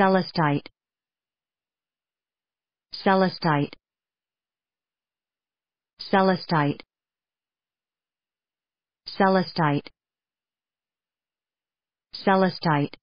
Celestite Celestite Celestite Celestite Celestite